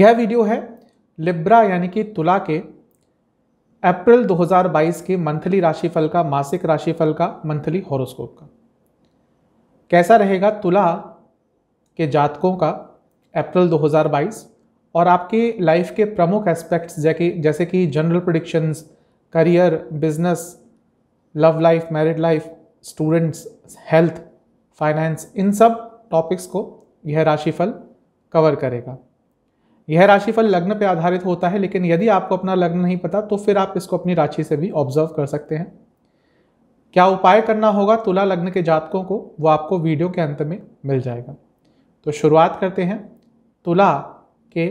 यह वीडियो है लिब्रा यानी कि तुला के अप्रैल 2022 के मंथली राशिफल का मासिक राशिफल का मंथली हॉरोस्कोप का कैसा रहेगा तुला के जातकों का अप्रैल 2022 और आपके लाइफ के प्रमुख एस्पेक्ट्स जैसे जैसे कि general predictions career business love life married life students health finance इन सब टॉपिक्स को यह राशिफल कवर करेगा यह राशिफल लग्न पर आधारित होता है लेकिन यदि आपको अपना लग्न नहीं पता तो फिर आप इसको अपनी राशि से भी ऑब्जर्व कर सकते हैं क्या उपाय करना होगा तुला लग्न के जातकों को वो आपको वीडियो के अंत में मिल जाएगा तो शुरुआत करते हैं तुला के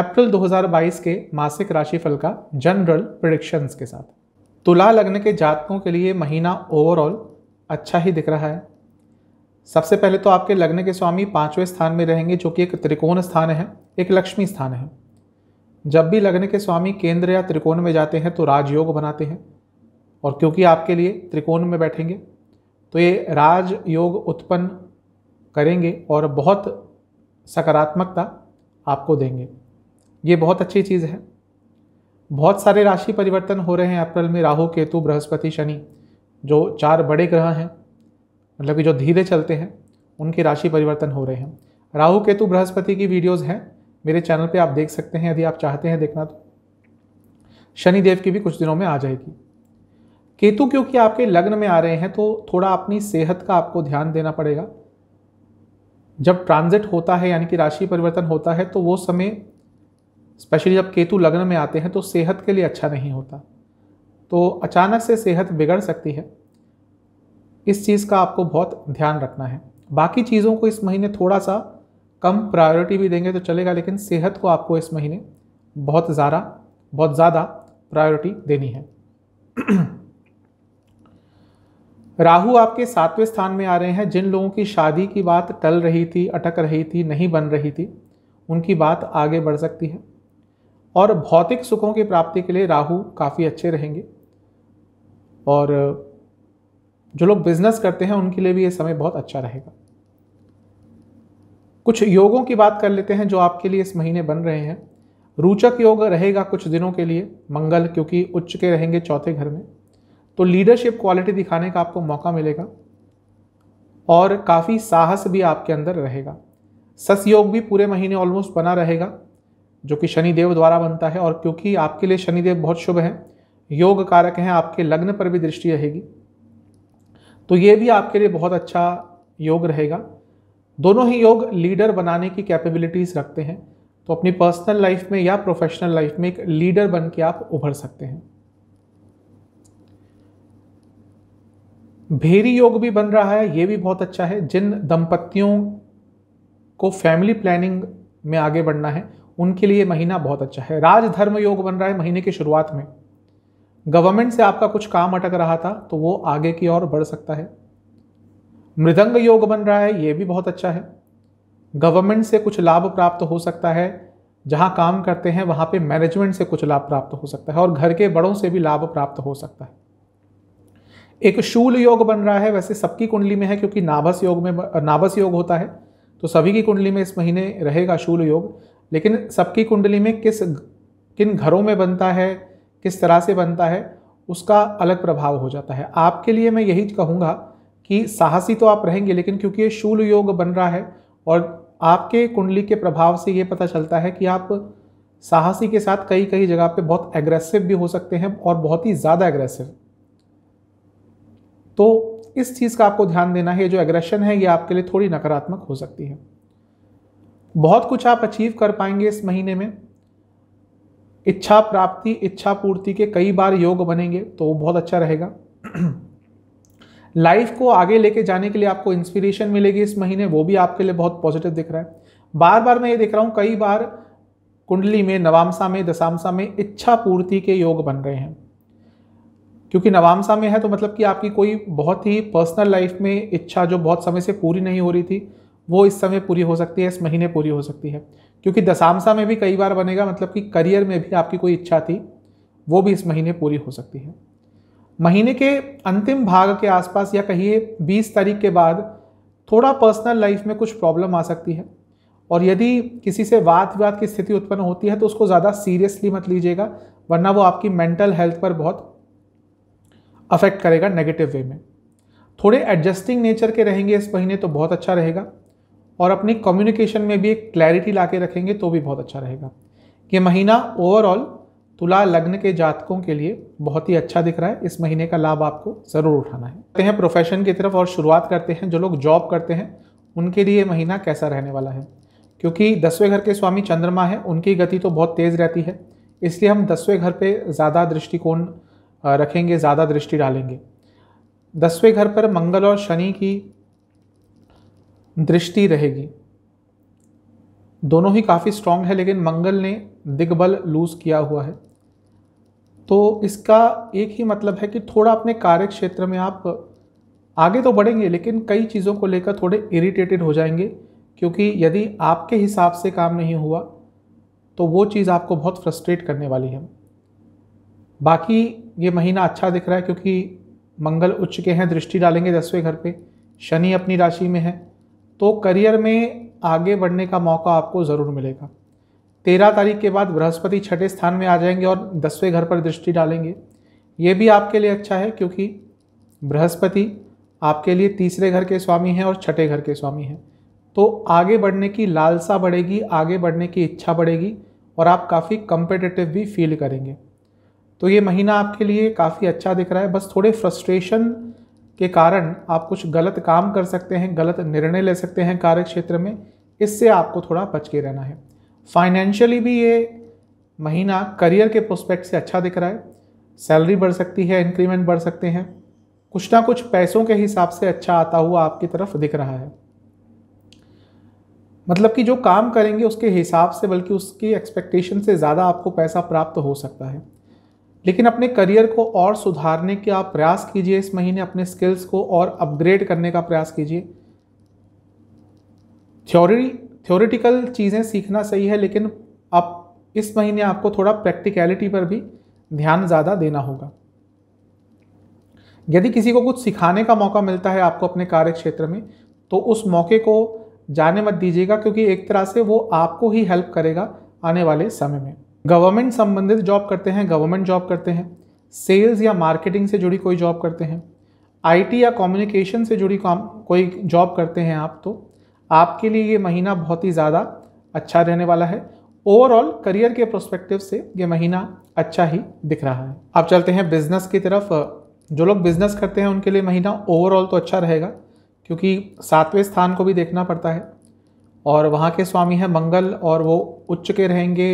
अप्रैल 2022 के मासिक राशिफल का जनरल प्रडिक्शंस के साथ तुला लग्न के जातकों के लिए महीना ओवरऑल अच्छा ही दिख रहा है सबसे पहले तो आपके लग्न के स्वामी पाँचवें स्थान में रहेंगे जो कि एक त्रिकोण स्थान है एक लक्ष्मी स्थान है जब भी लग्न के स्वामी केंद्र या त्रिकोण में जाते हैं तो राजयोग बनाते हैं और क्योंकि आपके लिए त्रिकोण में बैठेंगे तो ये राजयोग उत्पन्न करेंगे और बहुत सकारात्मकता आपको देंगे ये बहुत अच्छी चीज़ है बहुत सारे राशि परिवर्तन हो रहे हैं अप्रैल में राहु केतु बृहस्पति शनि जो चार बड़े ग्रह हैं मतलब कि जो धीरे चलते हैं उनके राशि परिवर्तन हो रहे हैं राहु केतु बृहस्पति की वीडियोस हैं मेरे चैनल पे आप देख सकते हैं यदि आप चाहते हैं देखना तो शनिदेव की भी कुछ दिनों में आ जाएगी केतु क्योंकि आपके लग्न में आ रहे हैं तो थोड़ा अपनी सेहत का आपको ध्यान देना पड़ेगा जब ट्रांजिट होता है यानी कि राशि परिवर्तन होता है तो वो समय स्पेशली जब केतु लग्न में आते हैं तो सेहत के लिए अच्छा नहीं होता तो अचानक से सेहत बिगड़ सकती है इस चीज़ का आपको बहुत ध्यान रखना है बाकी चीज़ों को इस महीने थोड़ा सा कम प्रायोरिटी भी देंगे तो चलेगा लेकिन सेहत को आपको इस महीने बहुत ज़्यादा बहुत ज़्यादा प्रायोरिटी देनी है राहु आपके सातवें स्थान में आ रहे हैं जिन लोगों की शादी की बात टल रही थी अटक रही थी नहीं बन रही थी उनकी बात आगे बढ़ सकती है और भौतिक सुखों की प्राप्ति के लिए राहु काफ़ी अच्छे रहेंगे और जो लोग बिजनेस करते हैं उनके लिए भी ये समय बहुत अच्छा रहेगा कुछ योगों की बात कर लेते हैं जो आपके लिए इस महीने बन रहे हैं रूचक योग रहेगा कुछ दिनों के लिए मंगल क्योंकि उच्च के रहेंगे चौथे घर में तो लीडरशिप क्वालिटी दिखाने का आपको मौका मिलेगा और काफ़ी साहस भी आपके अंदर रहेगा सस योग भी पूरे महीने ऑलमोस्ट बना रहेगा जो कि शनिदेव द्वारा बनता है और क्योंकि आपके लिए शनिदेव बहुत शुभ हैं योग कारक हैं आपके लग्न पर भी दृष्टि रहेगी तो ये भी आपके लिए बहुत अच्छा योग रहेगा दोनों ही योग लीडर बनाने की कैपेबिलिटीज़ रखते हैं तो अपनी पर्सनल लाइफ में या प्रोफेशनल लाइफ में एक लीडर बन के आप उभर सकते हैं भेरी योग भी बन रहा है ये भी बहुत अच्छा है जिन दंपतियों को फैमिली प्लानिंग में आगे बढ़ना है उनके लिए महीना बहुत अच्छा है राजधर्म योग बन रहा है महीने की शुरुआत में गवर्नमेंट से आपका कुछ काम अटक रहा था तो वो आगे की ओर बढ़ सकता है मृदंग योग बन रहा है ये भी बहुत अच्छा है गवर्नमेंट से कुछ लाभ प्राप्त हो सकता है जहाँ काम करते हैं वहाँ पे मैनेजमेंट से कुछ लाभ प्राप्त हो सकता है और घर के बड़ों से भी लाभ प्राप्त हो सकता है एक शूल योग बन रहा है वैसे सबकी कुंडली में है क्योंकि नाभस योग में नाभस योग होता है तो सभी की कुंडली में इस महीने रहेगा शूल योग लेकिन सबकी कुंडली में किस किन घरों में बनता है किस तरह से बनता है उसका अलग प्रभाव हो जाता है आपके लिए मैं यही कहूँगा कि साहसी तो आप रहेंगे लेकिन क्योंकि ये शूल योग बन रहा है और आपके कुंडली के प्रभाव से ये पता चलता है कि आप साहसी के साथ कई कई जगह पे बहुत एग्रेसिव भी हो सकते हैं और बहुत ही ज़्यादा एग्रेसिव तो इस चीज़ का आपको ध्यान देना है जो एग्रेशन है ये आपके लिए थोड़ी नकारात्मक हो सकती है बहुत कुछ आप अचीव कर पाएंगे इस महीने में इच्छा प्राप्ति इच्छा पूर्ति के कई बार योग बनेंगे तो वो बहुत अच्छा रहेगा लाइफ को आगे लेके जाने के लिए आपको इंस्पिरेशन मिलेगी इस महीने वो भी आपके लिए बहुत पॉजिटिव दिख रहा है बार बार मैं ये देख रहा हूँ कई बार कुंडली में नवामसा में दशामसा में इच्छा पूर्ति के योग बन रहे हैं क्योंकि नवामसा में है तो मतलब कि आपकी कोई बहुत ही पर्सनल लाइफ में इच्छा जो बहुत समय से पूरी नहीं हो रही थी वो इस समय पूरी हो सकती है इस महीने पूरी हो सकती है क्योंकि दशामसा में भी कई बार बनेगा मतलब कि करियर में भी आपकी कोई इच्छा थी वो भी इस महीने पूरी हो सकती है महीने के अंतिम भाग के आसपास या कहिए 20 तारीख के बाद थोड़ा पर्सनल लाइफ में कुछ प्रॉब्लम आ सकती है और यदि किसी से वाद विवाद की स्थिति उत्पन्न होती है तो उसको ज़्यादा सीरियसली मत लीजिएगा वरना वो आपकी मेंटल हेल्थ पर बहुत अफेक्ट करेगा नेगेटिव वे में थोड़े एडजस्टिंग नेचर के रहेंगे इस महीने तो बहुत अच्छा रहेगा और अपनी कम्युनिकेशन में भी एक क्लैरिटी ला के रखेंगे तो भी बहुत अच्छा रहेगा ये महीना ओवरऑल तुला लग्न के जातकों के लिए बहुत ही अच्छा दिख रहा है इस महीने का लाभ आपको ज़रूर उठाना है हैं प्रोफेशन की तरफ और शुरुआत करते हैं जो लोग जॉब करते हैं उनके लिए महीना कैसा रहने वाला है क्योंकि दसवें घर के स्वामी चंद्रमा है उनकी गति तो बहुत तेज़ रहती है इसलिए हम दसवें घर पर ज़्यादा दृष्टिकोण रखेंगे ज़्यादा दृष्टि डालेंगे दसवें घर पर मंगल और शनि की दृष्टि रहेगी दोनों ही काफ़ी स्ट्रांग है लेकिन मंगल ने दिग्बल लूज़ किया हुआ है तो इसका एक ही मतलब है कि थोड़ा अपने कार्य क्षेत्र में आप आगे तो बढ़ेंगे लेकिन कई चीज़ों को लेकर थोड़े इरिटेटेड हो जाएंगे क्योंकि यदि आपके हिसाब से काम नहीं हुआ तो वो चीज़ आपको बहुत फ्रस्ट्रेट करने वाली है बाकी ये महीना अच्छा दिख रहा है क्योंकि मंगल उच्च के हैं दृष्टि डालेंगे दसवें घर पे शनि अपनी राशि में है तो करियर में आगे बढ़ने का मौका आपको ज़रूर मिलेगा तेरह तारीख के बाद बृहस्पति छठे स्थान में आ जाएंगे और दसवें घर पर दृष्टि डालेंगे ये भी आपके लिए अच्छा है क्योंकि बृहस्पति आपके लिए तीसरे घर के स्वामी हैं और छठे घर के स्वामी हैं तो आगे बढ़ने की लालसा बढ़ेगी आगे बढ़ने की इच्छा बढ़ेगी और आप काफ़ी कंपेटिटिव भी फील करेंगे तो ये महीना आपके लिए काफ़ी अच्छा दिख रहा है बस थोड़े फ्रस्ट्रेशन के कारण आप कुछ गलत काम कर सकते हैं गलत निर्णय ले सकते हैं कार्य क्षेत्र में इससे आपको थोड़ा बच के रहना है फाइनेंशियली भी ये महीना करियर के प्रोस्पेक्ट से अच्छा दिख रहा है सैलरी बढ़ सकती है इंक्रीमेंट बढ़ सकते हैं कुछ ना कुछ पैसों के हिसाब से अच्छा आता हुआ आपकी तरफ दिख रहा है मतलब कि जो काम करेंगे उसके हिसाब से बल्कि उसकी एक्सपेक्टेशन से ज़्यादा आपको पैसा प्राप्त हो सकता है लेकिन अपने करियर को और सुधारने के आप प्रयास कीजिए इस महीने अपने स्किल्स को और अपग्रेड करने का प्रयास कीजिए थ्योरी थ्योरेटिकल चीज़ें सीखना सही है लेकिन आप इस महीने आपको थोड़ा प्रैक्टिकलिटी पर भी ध्यान ज़्यादा देना होगा यदि किसी को कुछ सिखाने का मौका मिलता है आपको अपने कार्य क्षेत्र में तो उस मौके को जाने मत दीजिएगा क्योंकि एक तरह से वो आपको ही हेल्प करेगा आने वाले समय में गवर्नमेंट संबंधित जॉब करते हैं गवर्नमेंट जॉब करते हैं सेल्स या मार्केटिंग से जुड़ी कोई जॉब करते हैं आईटी या कम्युनिकेशन से जुड़ी काम कोई जॉब करते हैं आप तो आपके लिए ये महीना बहुत ही ज़्यादा अच्छा रहने वाला है ओवरऑल करियर के प्रोस्पेक्टिव से ये महीना अच्छा ही दिख रहा है अब चलते हैं बिजनेस की तरफ जो लोग बिजनेस करते हैं उनके लिए महीना ओवरऑल तो अच्छा रहेगा क्योंकि सातवें स्थान को भी देखना पड़ता है और वहाँ के स्वामी हैं मंगल और वो उच्च के रहेंगे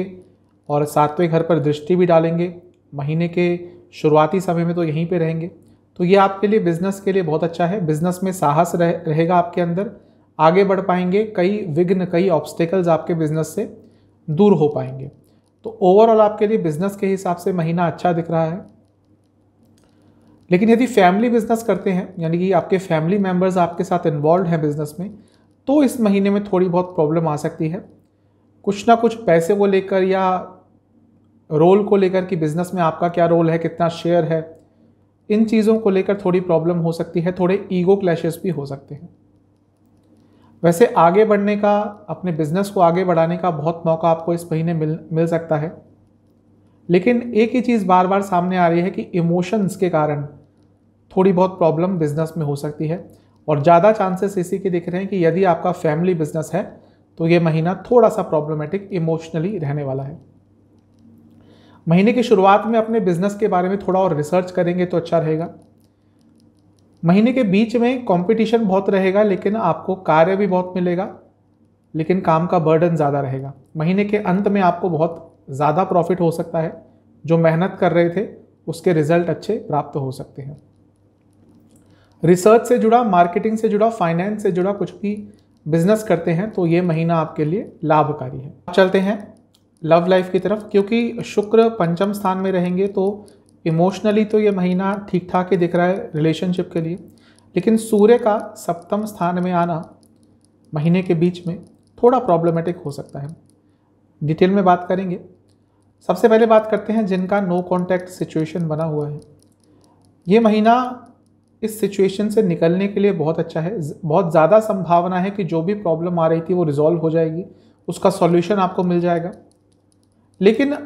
और सातवें घर पर दृष्टि भी डालेंगे महीने के शुरुआती समय में तो यहीं पे रहेंगे तो ये आपके लिए बिज़नेस के लिए बहुत अच्छा है बिज़नेस में साहस रह, रहेगा आपके अंदर आगे बढ़ पाएंगे कई विघ्न कई ऑब्स्टेकल्स आपके बिजनेस से दूर हो पाएंगे तो ओवरऑल आपके लिए बिजनेस के हिसाब से महीना अच्छा दिख रहा है लेकिन यदि फैमिली बिजनेस करते हैं यानी कि आपके फैमिली मेम्बर्स आपके साथ इन्वॉल्व हैं बिजनेस में तो इस महीने में थोड़ी बहुत प्रॉब्लम आ सकती है कुछ ना कुछ पैसे को लेकर या रोल को लेकर कि बिजनेस में आपका क्या रोल है कितना शेयर है इन चीज़ों को लेकर थोड़ी प्रॉब्लम हो सकती है थोड़े ईगो क्लैशेस भी हो सकते हैं वैसे आगे बढ़ने का अपने बिजनेस को आगे बढ़ाने का बहुत मौका आपको इस महीने मिल मिल सकता है लेकिन एक ही चीज़ बार बार सामने आ रही है कि इमोशंस के कारण थोड़ी बहुत प्रॉब्लम बिजनेस में हो सकती है और ज़्यादा चांसेस इसी के दिख रहे हैं कि यदि आपका फैमिली बिजनेस है तो ये महीना थोड़ा सा प्रॉब्लमेटिक इमोशनली रहने वाला है महीने की शुरुआत में अपने बिजनेस के बारे में थोड़ा और रिसर्च करेंगे तो अच्छा रहेगा महीने के बीच में कंपटीशन बहुत रहेगा लेकिन आपको कार्य भी बहुत मिलेगा लेकिन काम का बर्डन ज़्यादा रहेगा महीने के अंत में आपको बहुत ज़्यादा प्रॉफिट हो सकता है जो मेहनत कर रहे थे उसके रिजल्ट अच्छे प्राप्त हो सकते हैं रिसर्च से जुड़ा मार्केटिंग से जुड़ा फाइनेंस से जुड़ा कुछ भी बिजनेस करते हैं तो ये महीना आपके लिए लाभकारी है चलते हैं लव लाइफ की तरफ क्योंकि शुक्र पंचम स्थान में रहेंगे तो इमोशनली तो ये महीना ठीक ठाक ही दिख रहा है रिलेशनशिप के लिए लेकिन सूर्य का सप्तम स्थान में आना महीने के बीच में थोड़ा प्रॉब्लमेटिक हो सकता है डिटेल में बात करेंगे सबसे पहले बात करते हैं जिनका नो कॉन्टैक्ट सिचुएशन बना हुआ है ये महीना इस सिचुएशन से निकलने के लिए बहुत अच्छा है बहुत ज़्यादा संभावना है कि जो भी प्रॉब्लम आ रही थी वो रिजॉल्व हो जाएगी उसका सॉल्यूशन आपको मिल जाएगा लेकिन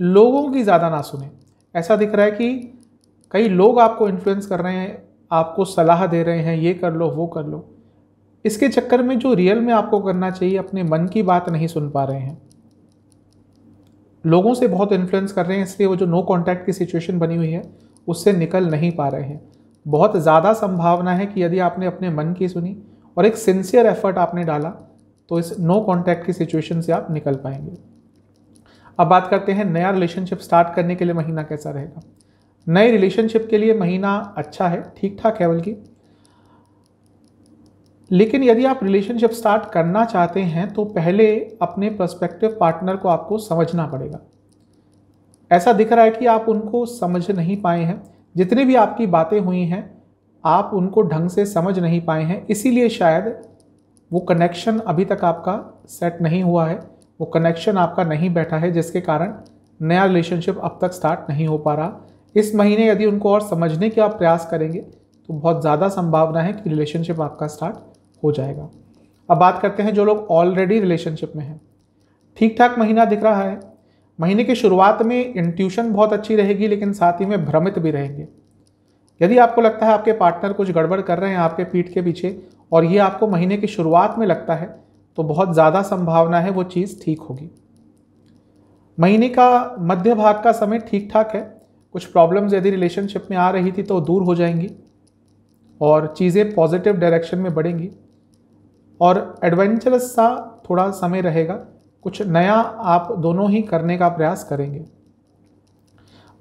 लोगों की ज़्यादा ना सुने ऐसा दिख रहा है कि कई लोग आपको इन्फ्लुएंस कर रहे हैं आपको सलाह दे रहे हैं ये कर लो वो कर लो इसके चक्कर में जो रियल में आपको करना चाहिए अपने मन की बात नहीं सुन पा रहे हैं लोगों से बहुत इन्फ्लुएंस कर रहे हैं इसलिए वो जो नो कॉन्टैक्ट की सिचुएशन बनी हुई है उससे निकल नहीं पा रहे हैं बहुत ज़्यादा संभावना है कि यदि आपने अपने मन की सुनी और एक सिंसियर एफर्ट आपने डाला तो इस नो कॉन्टैक्ट की सिचुएशन से आप निकल पाएंगे अब बात करते हैं नया रिलेशनशिप स्टार्ट करने के लिए महीना कैसा रहेगा नए रिलेशनशिप के लिए महीना अच्छा है ठीक ठाक है बल्कि लेकिन यदि आप रिलेशनशिप स्टार्ट करना चाहते हैं तो पहले अपने प्रस्पेक्टिव पार्टनर को आपको समझना पड़ेगा ऐसा दिख रहा है कि आप उनको समझ नहीं पाए हैं जितनी भी आपकी बातें हुई हैं आप उनको ढंग से समझ नहीं पाए हैं इसीलिए शायद वो कनेक्शन अभी तक आपका सेट नहीं हुआ है वो कनेक्शन आपका नहीं बैठा है जिसके कारण नया रिलेशनशिप अब तक स्टार्ट नहीं हो पा रहा इस महीने यदि उनको और समझने के आप प्रयास करेंगे तो बहुत ज़्यादा संभावना है कि रिलेशनशिप आपका स्टार्ट हो जाएगा अब बात करते हैं जो लोग ऑलरेडी रिलेशनशिप में हैं ठीक ठाक महीना दिख रहा है महीने की शुरुआत में इंट्यूशन बहुत अच्छी रहेगी लेकिन साथ ही में भ्रमित भी रहेंगे यदि आपको लगता है आपके पार्टनर कुछ गड़बड़ कर रहे हैं आपके पीठ के पीछे और ये आपको महीने की शुरुआत में लगता है तो बहुत ज़्यादा संभावना है वो चीज़ ठीक होगी महीने का मध्य भाग का समय ठीक ठाक है कुछ प्रॉब्लम्स यदि रिलेशनशिप में आ रही थी तो दूर हो जाएंगी और चीज़ें पॉजिटिव डायरेक्शन में बढ़ेंगी और एडवेंचरस सा थोड़ा समय रहेगा कुछ नया आप दोनों ही करने का प्रयास करेंगे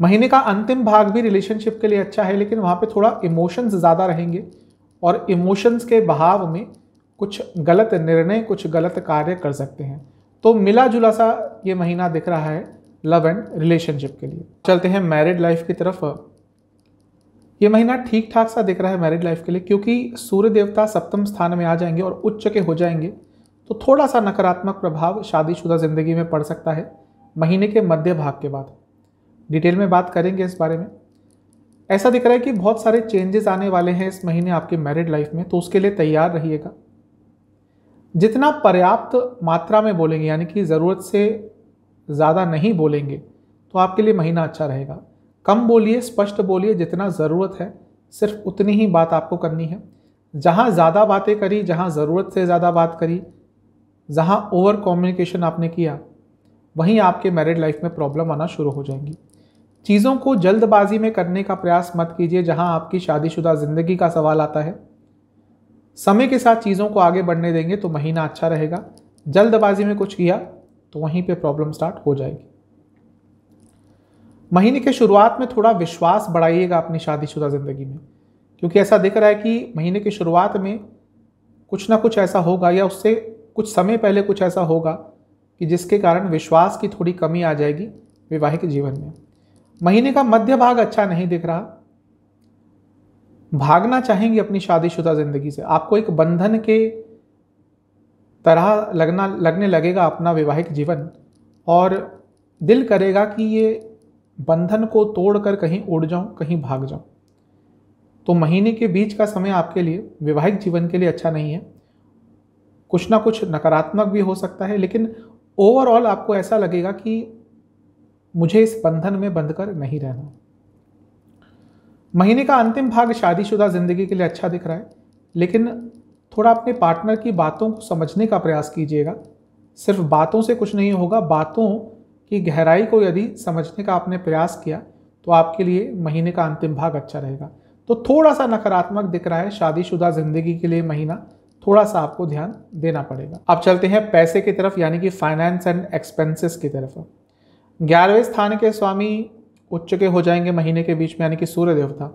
महीने का अंतिम भाग भी रिलेशनशिप के लिए अच्छा है लेकिन वहाँ पे थोड़ा इमोशंस ज़्यादा रहेंगे और इमोशंस के बहाव में कुछ गलत निर्णय कुछ गलत कार्य कर सकते हैं तो मिला जुला सा ये महीना दिख रहा है लव एंड रिलेशनशिप के लिए चलते हैं मैरिड लाइफ की तरफ ये महीना ठीक ठाक सा दिख रहा है मैरिड लाइफ के लिए क्योंकि सूर्य देवता सप्तम स्थान में आ जाएंगे और उच्च के हो जाएंगे तो थोड़ा सा नकारात्मक प्रभाव शादीशुदा ज़िंदगी में पड़ सकता है महीने के मध्य भाग के बाद डिटेल में बात करेंगे इस बारे में ऐसा दिख रहा है कि बहुत सारे चेंजेस आने वाले हैं इस महीने आपके मैरिड लाइफ में तो उसके लिए तैयार रहिएगा जितना पर्याप्त मात्रा में बोलेंगे यानी कि ज़रूरत से ज़्यादा नहीं बोलेंगे तो आपके लिए महीना अच्छा रहेगा कम बोलिए स्पष्ट बोलिए जितना ज़रूरत है सिर्फ उतनी ही बात आपको करनी है जहाँ ज़्यादा बातें करी जहाँ ज़रूरत से ज़्यादा बात करी जहाँ ओवर कम्युनिकेशन आपने किया वहीं आपके मैरिड लाइफ में प्रॉब्लम आना शुरू हो जाएंगी चीज़ों को जल्दबाजी में करने का प्रयास मत कीजिए जहाँ आपकी शादीशुदा ज़िंदगी का सवाल आता है समय के साथ चीज़ों को आगे बढ़ने देंगे तो महीना अच्छा रहेगा जल्दबाजी में कुछ किया तो वहीं पे प्रॉब्लम स्टार्ट हो जाएगी महीने के शुरुआत में थोड़ा विश्वास बढ़ाइएगा अपनी शादीशुदा ज़िंदगी में क्योंकि ऐसा दिख रहा है कि महीने की शुरुआत में कुछ ना कुछ ऐसा होगा या उससे कुछ समय पहले कुछ ऐसा होगा कि जिसके कारण विश्वास की थोड़ी कमी आ जाएगी वैवाहिक जीवन में महीने का मध्य भाग अच्छा नहीं दिख रहा भागना चाहेंगे अपनी शादीशुदा ज़िंदगी से आपको एक बंधन के तरह लगना लगने लगेगा अपना वैवाहिक जीवन और दिल करेगा कि ये बंधन को तोड़कर कहीं उड़ जाऊं कहीं भाग जाऊं तो महीने के बीच का समय आपके लिए वैवाहिक जीवन के लिए अच्छा नहीं है कुछ ना कुछ नकारात्मक भी हो सकता है लेकिन ओवरऑल आपको ऐसा लगेगा कि मुझे इस बंधन में बंधकर नहीं रहना महीने का अंतिम भाग शादीशुदा ज़िंदगी के लिए अच्छा दिख रहा है लेकिन थोड़ा अपने पार्टनर की बातों को समझने का प्रयास कीजिएगा सिर्फ बातों से कुछ नहीं होगा बातों की गहराई को यदि समझने का आपने प्रयास किया तो आपके लिए महीने का अंतिम भाग अच्छा रहेगा तो थोड़ा सा नकारात्मक दिख रहा है शादीशुदा ज़िंदगी के लिए महीना थोड़ा सा आपको ध्यान देना पड़ेगा अब चलते हैं पैसे की तरफ यानी कि फाइनेंस एंड एक्सपेंसेस की तरफ ग्यारहवें स्थान के स्वामी उच्च के हो जाएंगे महीने के बीच में यानी कि सूर्य देवता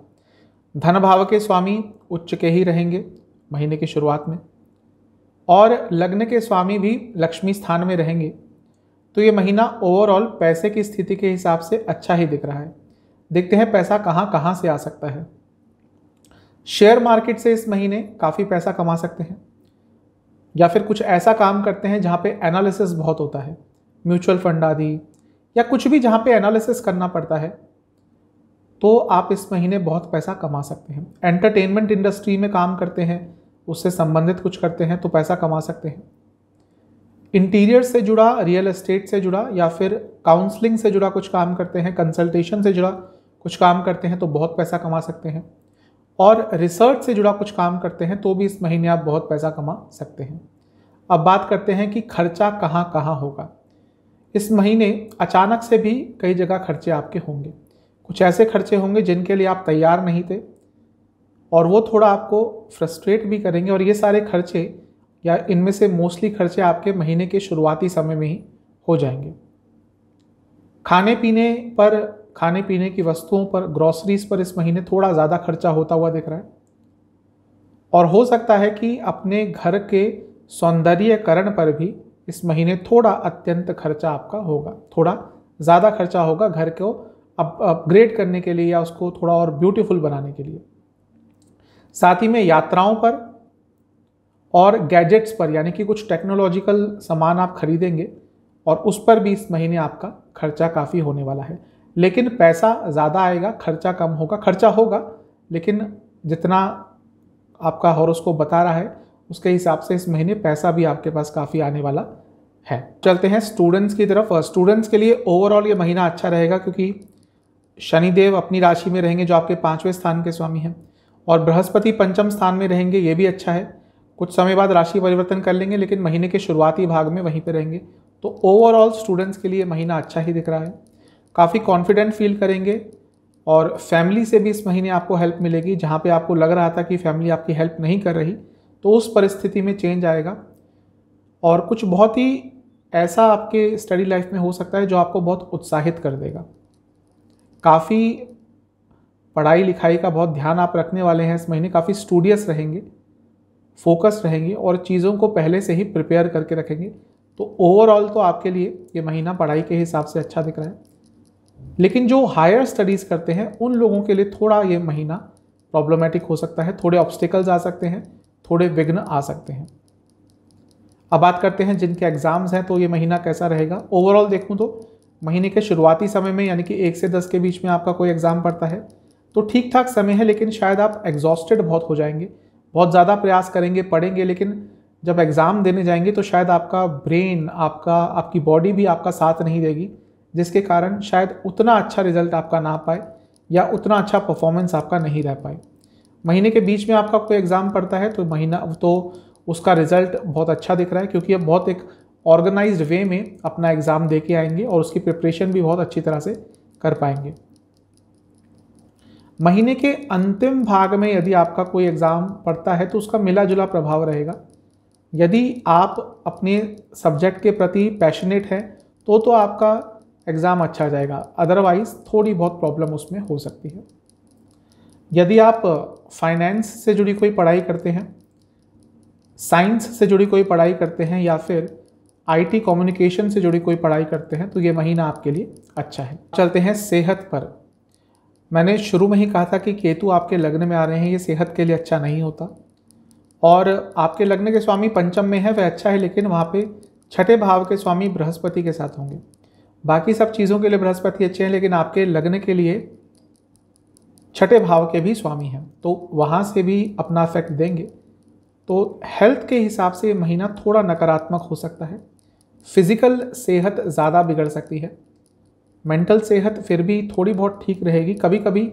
धन भाव के स्वामी उच्च के ही रहेंगे महीने की शुरुआत में और लग्न के स्वामी भी लक्ष्मी स्थान में रहेंगे तो ये महीना ओवरऑल पैसे की स्थिति के हिसाब से अच्छा ही दिख रहा है देखते हैं पैसा कहाँ कहाँ से आ सकता है शेयर मार्केट से इस महीने काफ़ी पैसा कमा सकते हैं या फिर कुछ ऐसा काम करते हैं जहाँ पे एनालिसिस बहुत होता है म्यूचुअल फंड आदि या कुछ भी जहाँ पे एनालिसिस करना पड़ता है तो आप इस महीने बहुत पैसा कमा सकते हैं एंटरटेनमेंट इंडस्ट्री में काम करते हैं उससे संबंधित कुछ करते हैं तो पैसा कमा सकते हैं इंटीरियर से जुड़ा रियल एस्टेट से जुड़ा या फिर काउंसलिंग से जुड़ा कुछ काम करते हैं कंसल्टेशन से जुड़ा कुछ काम करते हैं तो बहुत पैसा कमा सकते हैं और रिसर्च से जुड़ा कुछ काम करते हैं तो भी इस महीने आप बहुत पैसा कमा सकते हैं अब बात करते हैं कि खर्चा कहाँ कहाँ होगा इस महीने अचानक से भी कई जगह खर्चे आपके होंगे कुछ ऐसे खर्चे होंगे जिनके लिए आप तैयार नहीं थे और वो थोड़ा आपको फ्रस्ट्रेट भी करेंगे और ये सारे खर्चे या इनमें से मोस्टली खर्चे आपके महीने के शुरुआती समय में ही हो जाएंगे खाने पीने पर खाने पीने की वस्तुओं पर ग्रॉसरीज पर इस महीने थोड़ा ज़्यादा खर्चा होता हुआ दिख रहा है और हो सकता है कि अपने घर के सौंदर्यकरण पर भी इस महीने थोड़ा अत्यंत खर्चा आपका होगा थोड़ा ज़्यादा खर्चा होगा घर को अप अपग्रेड करने के लिए या उसको थोड़ा और ब्यूटीफुल बनाने के लिए साथ ही में यात्राओं पर और गैजेट्स पर यानी कि कुछ टेक्नोलॉजिकल सामान आप खरीदेंगे और उस पर भी इस महीने आपका खर्चा काफ़ी होने वाला है लेकिन पैसा ज़्यादा आएगा खर्चा कम होगा खर्चा होगा लेकिन जितना आपका हॉरोस्कोप बता रहा है उसके हिसाब से इस महीने पैसा भी आपके पास काफ़ी आने वाला है चलते हैं स्टूडेंट्स की तरफ स्टूडेंट्स के लिए ओवरऑल ये महीना अच्छा रहेगा क्योंकि शनिदेव अपनी राशि में रहेंगे जो आपके पाँचवें स्थान के स्वामी हैं और बृहस्पति पंचम स्थान में रहेंगे ये भी अच्छा है कुछ समय बाद राशि परिवर्तन कर लेंगे लेकिन महीने के शुरुआती भाग में वहीं पर रहेंगे तो ओवरऑल स्टूडेंट्स के लिए महीना अच्छा ही दिख रहा है काफ़ी कॉन्फिडेंट फील करेंगे और फैमिली से भी इस महीने आपको हेल्प मिलेगी जहाँ पे आपको लग रहा था कि फैमिली आपकी हेल्प नहीं कर रही तो उस परिस्थिति में चेंज आएगा और कुछ बहुत ही ऐसा आपके स्टडी लाइफ में हो सकता है जो आपको बहुत उत्साहित कर देगा काफ़ी पढ़ाई लिखाई का बहुत ध्यान आप रखने वाले हैं इस महीने काफ़ी स्टूडियस रहेंगे फोकस रहेंगे और चीज़ों को पहले से ही प्रिपेयर करके रखेंगे तो ओवरऑल तो आपके लिए ये महीना पढ़ाई के हिसाब से अच्छा दिख रहा है लेकिन जो हायर स्टडीज़ करते हैं उन लोगों के लिए थोड़ा ये महीना प्रॉब्लमेटिक हो सकता है थोड़े ऑब्स्टिकल्स आ सकते हैं थोड़े विघ्न आ सकते हैं अब बात करते हैं जिनके एग्ज़ाम्स हैं तो ये महीना कैसा रहेगा ओवरऑल देखूँ तो महीने के शुरुआती समय में यानी कि एक से दस के बीच में आपका कोई एग्ज़ाम पड़ता है तो ठीक ठाक समय है लेकिन शायद आप एग्जॉस्टेड बहुत हो जाएंगे बहुत ज़्यादा प्रयास करेंगे पढ़ेंगे लेकिन जब एग्ज़ाम देने जाएंगे तो शायद आपका ब्रेन आपका आपकी बॉडी भी आपका साथ नहीं देगी जिसके कारण शायद उतना अच्छा रिजल्ट आपका ना पाए या उतना अच्छा परफॉर्मेंस आपका नहीं रह पाए महीने के बीच में आपका कोई एग्ज़ाम पड़ता है तो महीना तो उसका रिजल्ट बहुत अच्छा दिख रहा है क्योंकि अब बहुत एक ऑर्गेनाइज्ड वे में अपना एग्ज़ाम दे के आएंगे और उसकी प्रिपरेशन भी बहुत अच्छी तरह से कर पाएंगे महीने के अंतिम भाग में यदि आपका कोई एग्ज़ाम पड़ता है तो उसका मिला जुला प्रभाव रहेगा यदि आप अपने सब्जेक्ट के प्रति पैशनेट हैं तो तो आपका एग्ज़ाम अच्छा जाएगा अदरवाइज़ थोड़ी बहुत प्रॉब्लम उसमें हो सकती है यदि आप फाइनेंस से जुड़ी कोई पढ़ाई करते हैं साइंस से जुड़ी कोई पढ़ाई करते हैं या फिर आईटी कम्युनिकेशन से जुड़ी कोई पढ़ाई करते हैं तो ये महीना आपके लिए अच्छा है चलते हैं सेहत पर मैंने शुरू में ही कहा था कि केतु आपके लग्न में आ रहे हैं ये सेहत के लिए अच्छा नहीं होता और आपके लग्न के स्वामी पंचम में है वह अच्छा है लेकिन वहाँ पर छठे भाव के स्वामी बृहस्पति के साथ होंगे बाकी सब चीज़ों के लिए बृहस्पति अच्छे हैं लेकिन आपके लग्न के लिए छठे भाव के भी स्वामी हैं तो वहाँ से भी अपना इफेक्ट देंगे तो हेल्थ के हिसाब से महीना थोड़ा नकारात्मक हो सकता है फिज़िकल सेहत ज़्यादा बिगड़ सकती है मेंटल सेहत फिर भी थोड़ी बहुत ठीक रहेगी कभी कभी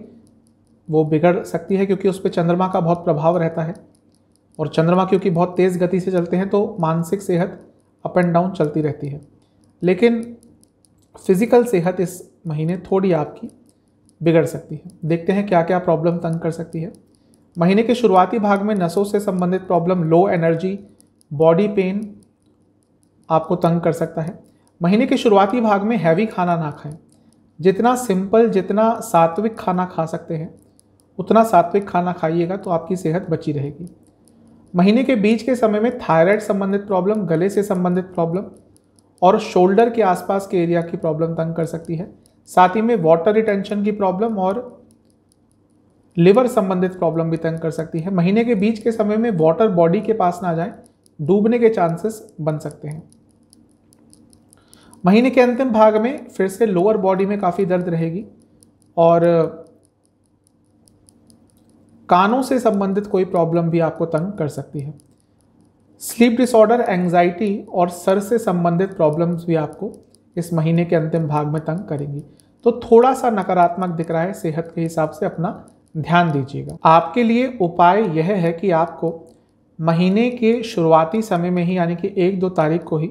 वो बिगड़ सकती है क्योंकि उस पर चंद्रमा का बहुत प्रभाव रहता है और चंद्रमा क्योंकि बहुत तेज़ गति से चलते हैं तो मानसिक सेहत अप एंड डाउन चलती रहती है लेकिन फिज़िकल सेहत इस महीने थोड़ी आपकी बिगड़ सकती है देखते हैं क्या क्या प्रॉब्लम तंग कर सकती है महीने के शुरुआती भाग में नसों से संबंधित problem low energy body pain आपको तंग कर सकता है महीने के शुरुआती भाग में हैवी खाना ना खाएं जितना सिंपल जितना सात्विक खाना खा सकते हैं उतना सात्विक खाना खाइएगा तो आपकी सेहत बची रहेगी महीने के बीच के समय में थायराइड संबंधित प्रॉब्लम गले से संबंधित प्रॉब्लम और शोल्डर के आसपास के एरिया की प्रॉब्लम तंग कर सकती है साथ ही में वाटर रिटेंशन की प्रॉब्लम और लिवर संबंधित प्रॉब्लम भी तंग कर सकती है महीने के बीच के समय में वाटर बॉडी के पास ना जाए डूबने के चांसेस बन सकते हैं महीने के अंतिम भाग में फिर से लोअर बॉडी में काफ़ी दर्द रहेगी और कानों से संबंधित कोई प्रॉब्लम भी आपको तंग कर सकती है स्लीप डिसऑर्डर एंजाइटी और सर से संबंधित प्रॉब्लम्स भी आपको इस महीने के अंतिम भाग में तंग करेंगी तो थोड़ा सा नकारात्मक दिख रहा है सेहत के हिसाब से अपना ध्यान दीजिएगा आपके लिए उपाय यह है कि आपको महीने के शुरुआती समय में ही यानी कि एक दो तारीख को ही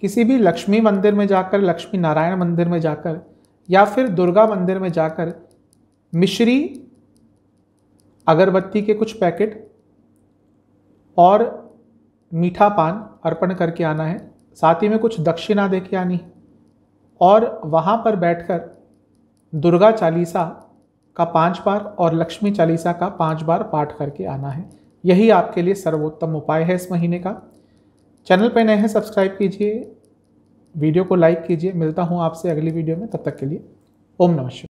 किसी भी लक्ष्मी मंदिर में जाकर लक्ष्मी नारायण मंदिर में जाकर या फिर दुर्गा मंदिर में जाकर मिश्री अगरबत्ती के कुछ पैकेट और मीठा पान अर्पण करके आना है साथ ही में कुछ दक्षिणा दे के आनी है और वहाँ पर बैठकर दुर्गा चालीसा का पांच बार और लक्ष्मी चालीसा का पांच बार पाठ करके आना है यही आपके लिए सर्वोत्तम उपाय है इस महीने का चैनल पर नए हैं सब्सक्राइब कीजिए वीडियो को लाइक कीजिए मिलता हूँ आपसे अगली वीडियो में तब तक के लिए ओम नमः